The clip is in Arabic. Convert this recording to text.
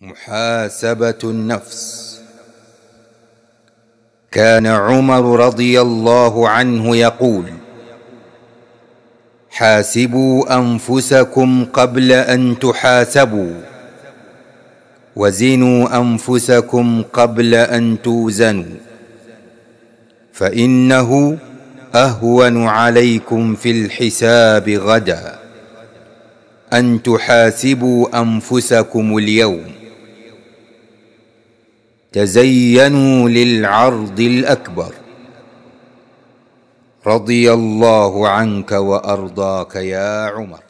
محاسبة النفس كان عمر رضي الله عنه يقول حاسبوا أنفسكم قبل أن تحاسبوا وزنوا أنفسكم قبل أن توزنوا فإنه أهون عليكم في الحساب غدا أن تحاسبوا أنفسكم اليوم تزينوا للعرض الاكبر رضي الله عنك وارضاك يا عمر